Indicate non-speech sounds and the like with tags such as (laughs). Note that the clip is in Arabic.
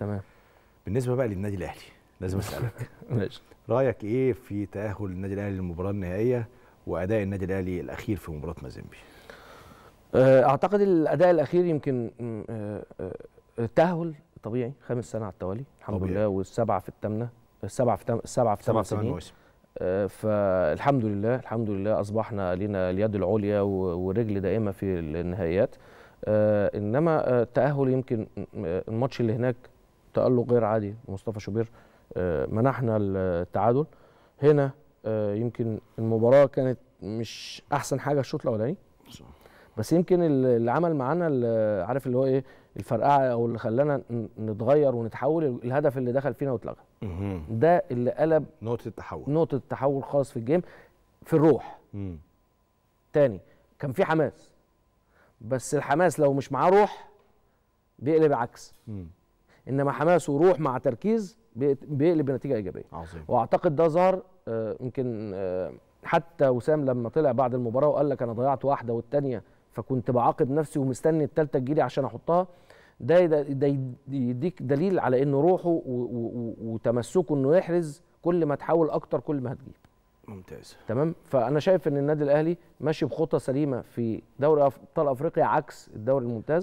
تمام بالنسبه بقى للنادي الاهلي لازم اسالك (laughs) ماشي رايك ايه في تاهل النادي الاهلي للمباراه النهائيه واداء النادي الاهلي الاخير في مباراه مازيمبي آه، اعتقد الاداء الاخير يمكن آه، آه، تاهل طبيعي خامس سنه على التوالي الحمد طبيعي. لله والسبعه في الثامنه السبعه في السبعه في ثمان سنين فالحمد لله الحمد لله اصبحنا لنا اليد العليا ورجل دائمه في النهائيات انما التاهل يمكن الماتش اللي هناك تألق غير عادي مصطفى شوبير آه، منحنا التعادل هنا آه، يمكن المباراة كانت مش أحسن حاجة الشوط الأولاني بس يمكن اللي عمل معانا عارف اللي هو ايه الفرقعه او اللي خلانا نتغير ونتحول الهدف اللي دخل فينا واتلغى ده اللي قلب نقطه التحول نقطه التحول خالص في الجيم في الروح تاني كان في حماس بس الحماس لو مش معاه روح بيقلب عكس انما حماس وروح مع تركيز بيقلب بنتيجه ايجابيه عظيم. واعتقد ده ظهر آه، يمكن آه، حتى وسام لما طلع بعد المباراه وقال لك انا ضيعت واحده والثانيه فكنت بعاقب نفسي ومستني الثالثه تجيلي عشان احطها ده ده يديك دليل على انه روحه وتمسكه انه يحرز كل ما تحاول اكتر كل ما هتجيب ممتاز تمام فانا شايف ان النادي الاهلي ماشي بخطى سليمه في دوري ابطال افريقيا عكس الدوري الممتاز